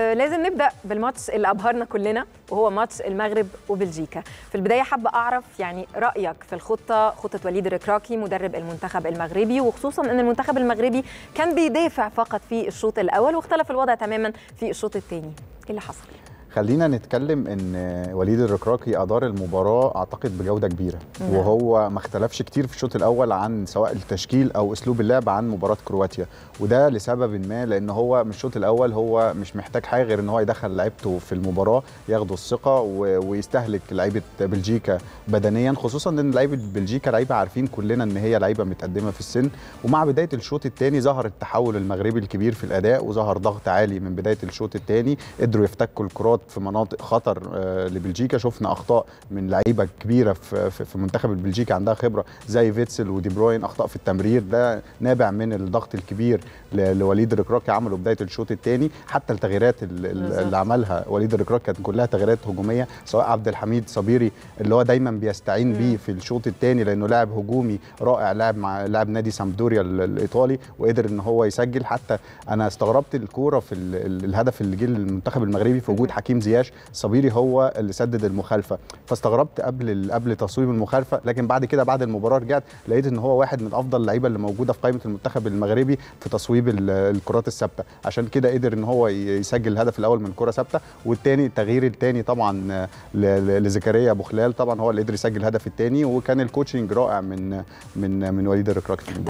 آه، لازم نبدا بالماتش اللي ابهرنا كلنا وهو ماتش المغرب وبلجيكا في البدايه حابه اعرف يعني رايك في الخطه خطه وليد الكراكي مدرب المنتخب المغربي وخصوصا ان المنتخب المغربي كان بيدافع فقط في الشوط الاول واختلف الوضع تماما في الشوط الثاني ايه اللي حصل خلينا نتكلم ان وليد الركراكي ادار المباراه اعتقد بجوده كبيره مم. نعم. وهو ما اختلفش كتير في الشوط الاول عن سواء التشكيل او اسلوب اللعب عن مباراه كرواتيا وده لسبب ما لان هو من الشوط الاول هو مش محتاج حاجه غير ان هو يدخل لعيبته في المباراه ياخدوا الثقه ويستهلك لعيبه بلجيكا بدنيا خصوصا ان لعيبه بلجيكا لعيبه عارفين كلنا ان هي لعيبه متقدمه في السن ومع بدايه الشوط الثاني ظهر التحول المغربي الكبير في الاداء وظهر ضغط عالي من بدايه الشوط الثاني قدروا يفتكوا الكرات في مناطق خطر آه، لبلجيكا شفنا اخطاء من لعيبه كبيره في, منتخب البلجيكي عندها خبره زي فيتسل ودي بروين اخطاء في التمرير ده نابع من الضغط الكبير لوليد الركراكي عمله بدايه الشوط الثاني حتى التغييرات اللي عملها وليد الركراكي كانت كلها تغييرات هجوميه سواء عبد الحميد صبيري اللي هو دايما بيستعين بيه في الشوط الثاني لانه لاعب هجومي رائع لاعب مع لاعب نادي سامدوريا الايطالي وقدر ان هو يسجل حتى انا استغربت الكوره في الهدف اللي جه للمنتخب المغربي في وجود حكيم حكيم زياش صبيري هو اللي سدد المخالفه فاستغربت قبل قبل تصويب المخالفه لكن بعد كده بعد المباراه رجعت لقيت ان هو واحد من افضل اللعيبه اللي موجوده في قائمه المنتخب المغربي في تصويب الكرات الثابته عشان كده قدر ان هو يسجل الهدف الاول من كره ثابته والثاني التغيير الثاني طبعا لزكريا ابو خلال طبعا هو اللي قدر يسجل الهدف الثاني وكان الكوتشنج رائع من من من وليد الركراكي